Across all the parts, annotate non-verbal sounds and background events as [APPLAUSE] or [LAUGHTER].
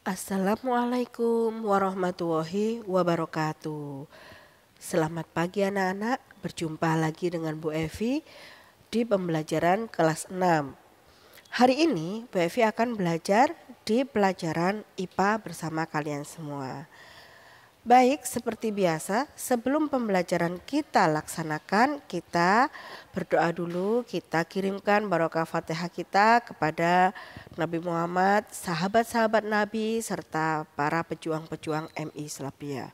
Assalamualaikum warahmatullahi wabarakatuh. Selamat pagi anak-anak, berjumpa lagi dengan Bu Evi di pembelajaran kelas 6. Hari ini Bu Evi akan belajar di pelajaran IPA bersama kalian semua. Baik, seperti biasa, sebelum pembelajaran kita laksanakan, kita berdoa dulu, kita kirimkan barokah Fatihah kita kepada Nabi Muhammad, sahabat-sahabat Nabi, serta para pejuang-pejuang MI Selapia.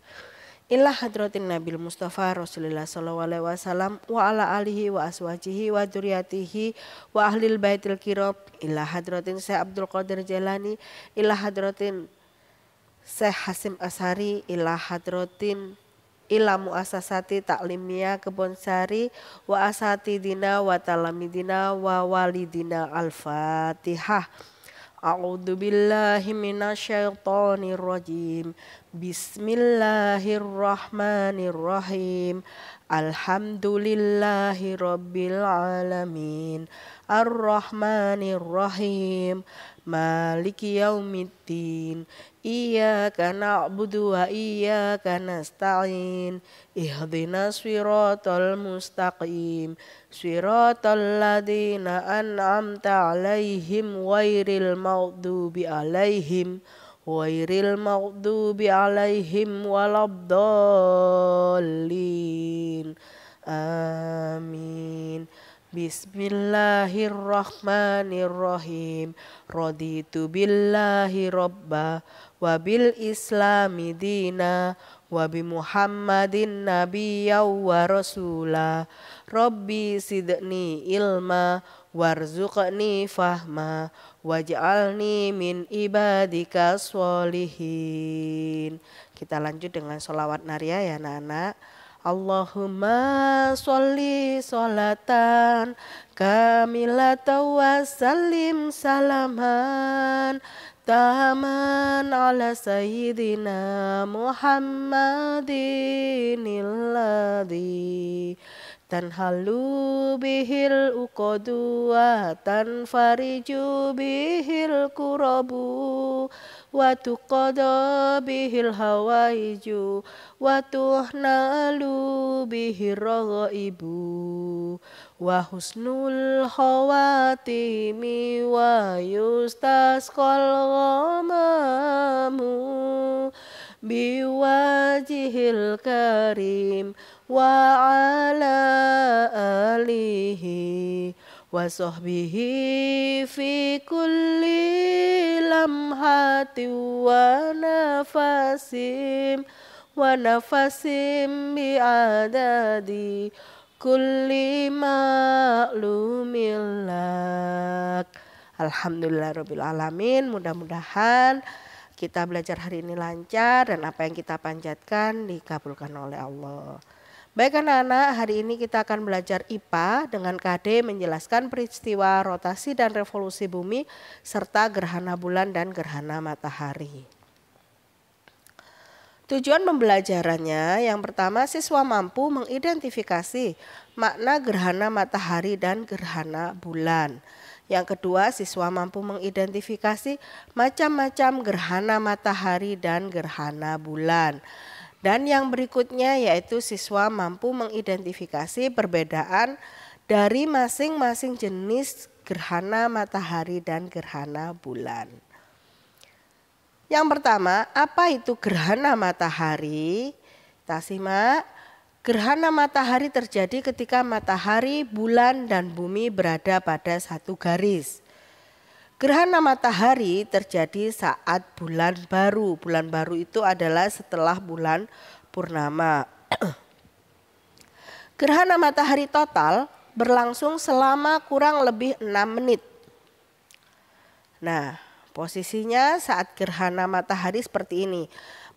Inilah hadratin Nabil Mustafa Rasulullah sallallahu alaihi wasallam wa ala alihi wa aswajihi wa dzurriyyatihi wa ahlil baitil kiram ilah hadratin Syekh Abdul Qadir Jailani ilah hadratin Syekh Hasim Asari ila hadrotin ila muasasati taklimia Kebon Sari wa asati dina wa talamidina wa walidina al-fatihah A'udhu billahi minasyaitonir Bismillahirrahmanirrahim. Alhamdulillahi rabbil alamin. Ar-Rahmanirrahim. Maliki yaumiddin. Iya Iyyaka na'budu wa karena iya, nasta'in Ihdinas siratal mustaqim Siratal ladina an'amta alaihim Wairil bi alaihim Wairil bi alaihim walabdolin Amin Bismillahirrahmanirrahim. Raditu billahi robba wabil islami dina Wabi Muhammadin nabiyya wa rasula. Rabbi sidni ilma warzuqni fahma waj'alni min ibadika sholihin. Kita lanjut dengan solawat naria ya anak-anak. Allahumma sholli sholatan kamilata wa salim salaman taman ala sayyidina Muhammadin Tanhalu bihil ukodua tan tanfariju bihil kurobu watu kodo bihil hawaiju watu nalu bihil ragaibu ibu Wahusnul khawatimi wa yustasqal kolomamu biwajihil karim وعلى آله وصحبه في كل لمحة ونفس ونفس بعدد كل معلوم لك Alhamdulillah Rabbil Alamin mudah-mudahan kita belajar hari ini lancar dan apa yang kita panjatkan dikabulkan oleh Allah. Baik anak-anak, hari ini kita akan belajar IPA dengan KD menjelaskan peristiwa rotasi dan revolusi bumi serta gerhana bulan dan gerhana matahari. Tujuan pembelajarannya yang pertama siswa mampu mengidentifikasi makna gerhana matahari dan gerhana bulan. Yang kedua, siswa mampu mengidentifikasi macam-macam gerhana matahari dan gerhana bulan. Dan yang berikutnya yaitu siswa mampu mengidentifikasi perbedaan dari masing-masing jenis gerhana matahari dan gerhana bulan. Yang pertama, apa itu gerhana matahari? Tasima, gerhana matahari terjadi ketika matahari, bulan, dan bumi berada pada satu garis. Gerhana matahari terjadi saat bulan baru. Bulan baru itu adalah setelah bulan purnama. [CLEARS THROAT] Gerhana matahari total berlangsung selama kurang lebih 6 menit. Nah, posisinya saat gerhana matahari seperti ini.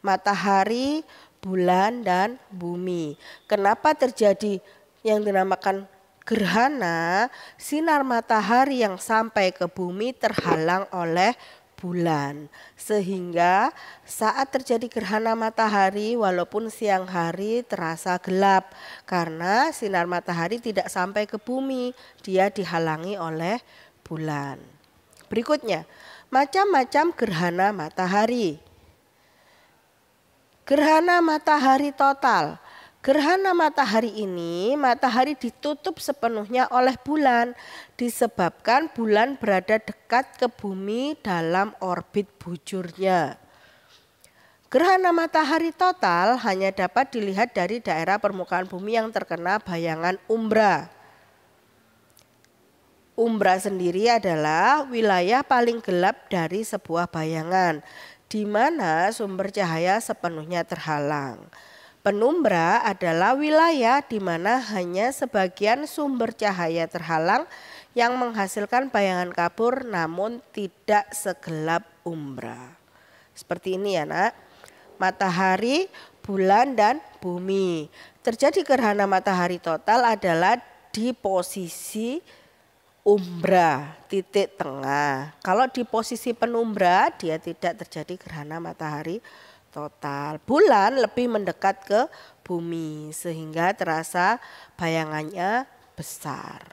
Matahari, bulan, dan bumi. Kenapa terjadi yang dinamakan gerhana, sinar matahari yang sampai ke bumi terhalang oleh bulan. Sehingga saat terjadi gerhana matahari walaupun siang hari terasa gelap karena sinar matahari tidak sampai ke bumi, dia dihalangi oleh bulan. Berikutnya, macam-macam gerhana matahari. Gerhana matahari total Gerhana matahari ini, matahari ditutup sepenuhnya oleh bulan, disebabkan bulan berada dekat ke bumi dalam orbit bujurnya. Gerhana matahari total hanya dapat dilihat dari daerah permukaan bumi yang terkena bayangan umbra. Umbra sendiri adalah wilayah paling gelap dari sebuah bayangan, di mana sumber cahaya sepenuhnya terhalang. Penumbra adalah wilayah di mana hanya sebagian sumber cahaya terhalang yang menghasilkan bayangan kabur namun tidak segelap umbra. Seperti ini ya nak. Matahari, bulan, dan bumi. Terjadi gerhana matahari total adalah di posisi umbra, titik tengah. Kalau di posisi penumbra dia tidak terjadi gerhana matahari total. Bulan lebih mendekat ke bumi sehingga terasa bayangannya besar.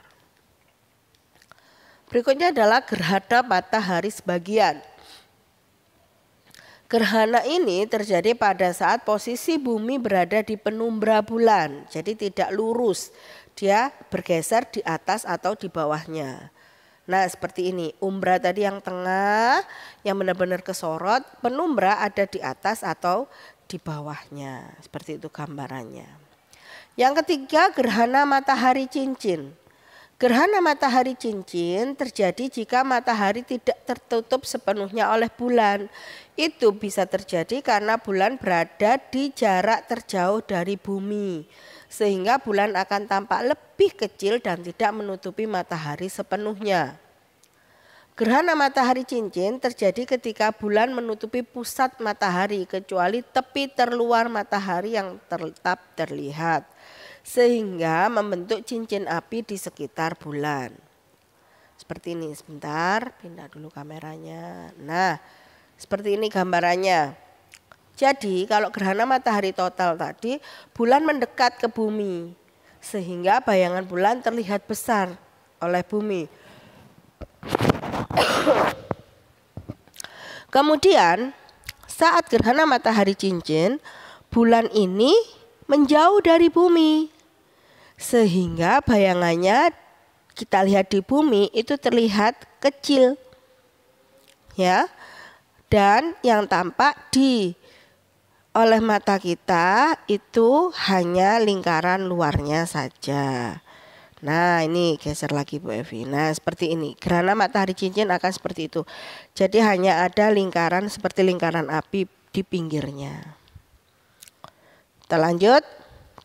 Berikutnya adalah gerhana matahari sebagian. Gerhana ini terjadi pada saat posisi bumi berada di penumbra bulan, jadi tidak lurus. Dia bergeser di atas atau di bawahnya. Nah seperti ini, umbra tadi yang tengah yang benar-benar kesorot, penumbra ada di atas atau di bawahnya. Seperti itu gambarannya. Yang ketiga gerhana matahari cincin. Gerhana matahari cincin terjadi jika matahari tidak tertutup sepenuhnya oleh bulan. Itu bisa terjadi karena bulan berada di jarak terjauh dari bumi sehingga bulan akan tampak lebih kecil dan tidak menutupi matahari sepenuhnya. Gerhana matahari cincin terjadi ketika bulan menutupi pusat matahari kecuali tepi terluar matahari yang tetap terlihat sehingga membentuk cincin api di sekitar bulan. Seperti ini, sebentar, pindah dulu kameranya. Nah, seperti ini gambarannya. Jadi kalau gerhana matahari total tadi, bulan mendekat ke bumi sehingga bayangan bulan terlihat besar oleh bumi. [COUGHS] Kemudian saat gerhana matahari cincin, bulan ini menjauh dari bumi sehingga bayangannya kita lihat di bumi itu terlihat kecil. Ya. Dan yang tampak di oleh mata kita itu hanya lingkaran luarnya saja. Nah ini geser lagi Bu Evi. Nah seperti ini gerhana matahari cincin akan seperti itu. Jadi hanya ada lingkaran seperti lingkaran api di pinggirnya. Kita lanjut.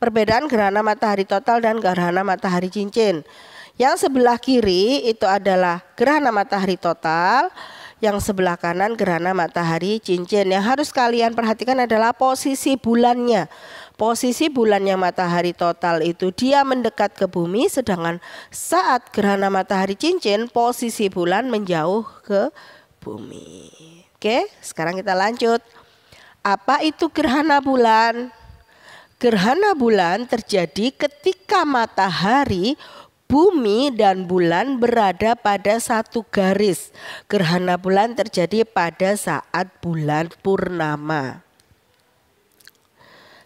Perbedaan gerhana matahari total dan gerhana matahari cincin. Yang sebelah kiri itu adalah gerhana matahari total yang sebelah kanan gerhana matahari cincin. Yang harus kalian perhatikan adalah posisi bulannya. Posisi bulannya matahari total itu dia mendekat ke bumi sedangkan saat gerhana matahari cincin posisi bulan menjauh ke bumi. Oke, sekarang kita lanjut. Apa itu gerhana bulan? Gerhana bulan terjadi ketika matahari Bumi dan bulan berada pada satu garis. Gerhana bulan terjadi pada saat bulan purnama.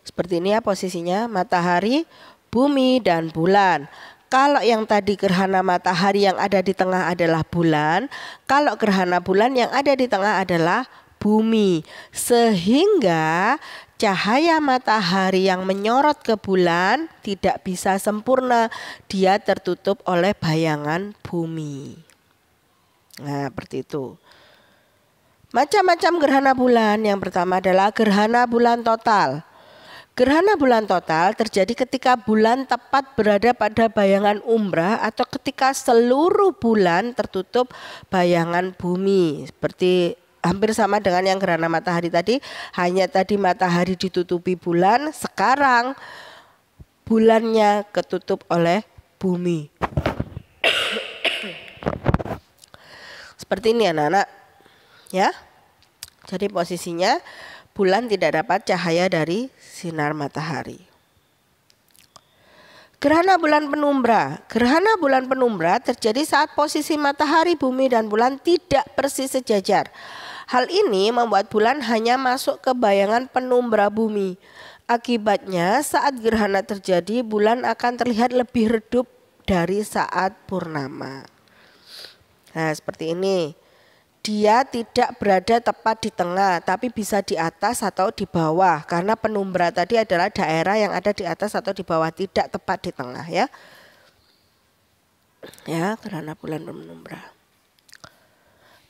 Seperti ini ya posisinya matahari, bumi dan bulan. Kalau yang tadi gerhana matahari yang ada di tengah adalah bulan, kalau gerhana bulan yang ada di tengah adalah bumi, sehingga cahaya matahari yang menyorot ke bulan tidak bisa sempurna, dia tertutup oleh bayangan bumi. Nah, seperti itu. Macam-macam gerhana bulan. Yang pertama adalah gerhana bulan total. Gerhana bulan total terjadi ketika bulan tepat berada pada bayangan umbra atau ketika seluruh bulan tertutup bayangan bumi seperti hampir sama dengan yang gerhana matahari tadi, hanya tadi matahari ditutupi bulan, sekarang bulannya ketutup oleh bumi. Seperti ini anak-anak. Ya. Jadi posisinya bulan tidak dapat cahaya dari sinar matahari. Gerhana bulan penumbra. Gerhana bulan penumbra terjadi saat posisi matahari, bumi, dan bulan tidak persis sejajar. Hal ini membuat bulan hanya masuk ke bayangan penumbra bumi. Akibatnya saat gerhana terjadi bulan akan terlihat lebih redup dari saat purnama. Nah seperti ini. Dia tidak berada tepat di tengah tapi bisa di atas atau di bawah karena penumbra tadi adalah daerah yang ada di atas atau di bawah tidak tepat di tengah ya. Ya, karena bulan penumbra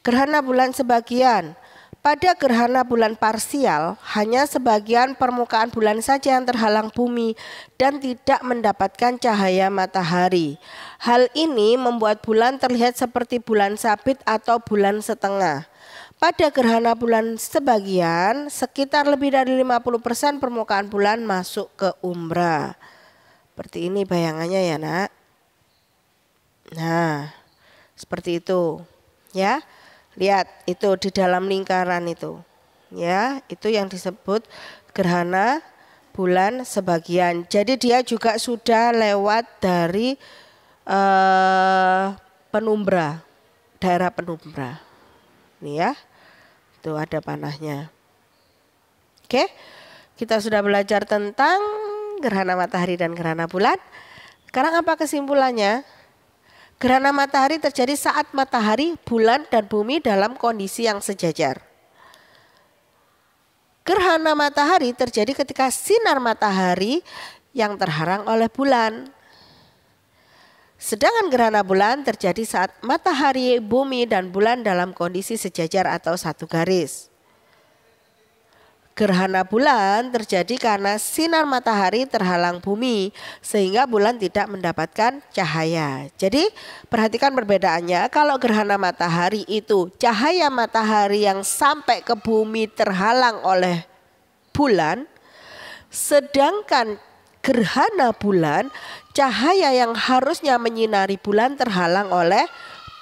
gerhana bulan sebagian. Pada gerhana bulan parsial, hanya sebagian permukaan bulan saja yang terhalang bumi dan tidak mendapatkan cahaya matahari. Hal ini membuat bulan terlihat seperti bulan sabit atau bulan setengah. Pada gerhana bulan sebagian, sekitar lebih dari 50% permukaan bulan masuk ke umbra. Seperti ini bayangannya ya, Nak. Nah, seperti itu. Ya. Lihat itu di dalam lingkaran itu. Ya, itu yang disebut gerhana bulan sebagian. Jadi dia juga sudah lewat dari eh, penumbra, daerah penumbra. Ini ya. Itu ada panahnya. Oke. Kita sudah belajar tentang gerhana matahari dan gerhana bulan. Sekarang apa kesimpulannya? Gerhana matahari terjadi saat matahari, bulan, dan bumi dalam kondisi yang sejajar. Gerhana matahari terjadi ketika sinar matahari yang terharang oleh bulan. Sedangkan gerhana bulan terjadi saat matahari, bumi, dan bulan dalam kondisi sejajar atau satu garis. Gerhana bulan terjadi karena sinar matahari terhalang bumi sehingga bulan tidak mendapatkan cahaya. Jadi perhatikan perbedaannya kalau gerhana matahari itu cahaya matahari yang sampai ke bumi terhalang oleh bulan sedangkan gerhana bulan cahaya yang harusnya menyinari bulan terhalang oleh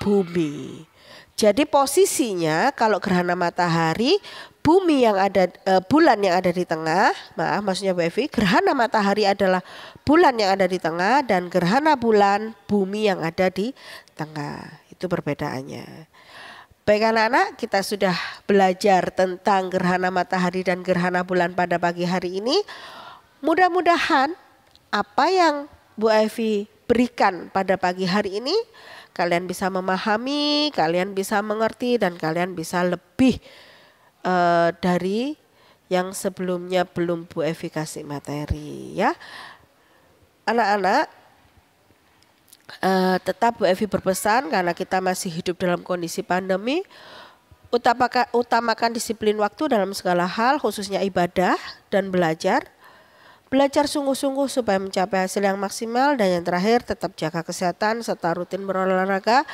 bumi. Jadi posisinya kalau gerhana matahari bumi yang ada e, bulan yang ada di tengah, maaf maksudnya Bu Evi, gerhana matahari adalah bulan yang ada di tengah dan gerhana bulan bumi yang ada di tengah. Itu perbedaannya. Baik anak-anak, kita sudah belajar tentang gerhana matahari dan gerhana bulan pada pagi hari ini. Mudah-mudahan apa yang Bu Evi berikan pada pagi hari ini kalian bisa memahami, kalian bisa mengerti dan kalian bisa lebih Eh, dari yang sebelumnya belum Bu efikasi materi ya. Anak-anak uh, tetap Bu Evi berpesan karena kita masih hidup dalam kondisi pandemi utamakan, utamakan disiplin waktu dalam segala hal khususnya ibadah dan belajar. Belajar sungguh-sungguh supaya mencapai hasil yang maksimal dan yang terakhir tetap jaga kesehatan serta rutin berolahraga.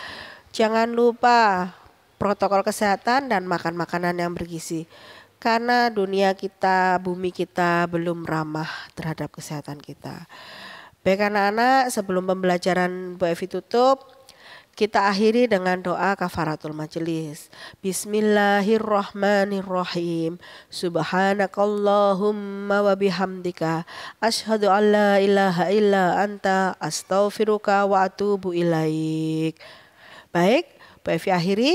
Jangan lupa protokol kesehatan dan makan makanan yang bergizi. Karena dunia kita, bumi kita belum ramah terhadap kesehatan kita. Baik anak-anak, sebelum pembelajaran Bu Evi tutup, kita akhiri dengan doa kafaratul majelis. Bismillahirrahmanirrahim. Subhanakallahumma wa bihamdika asyhadu an la ilaha illa anta astaghfiruka wa atubu ilaik. Baik, Bu Evi akhiri.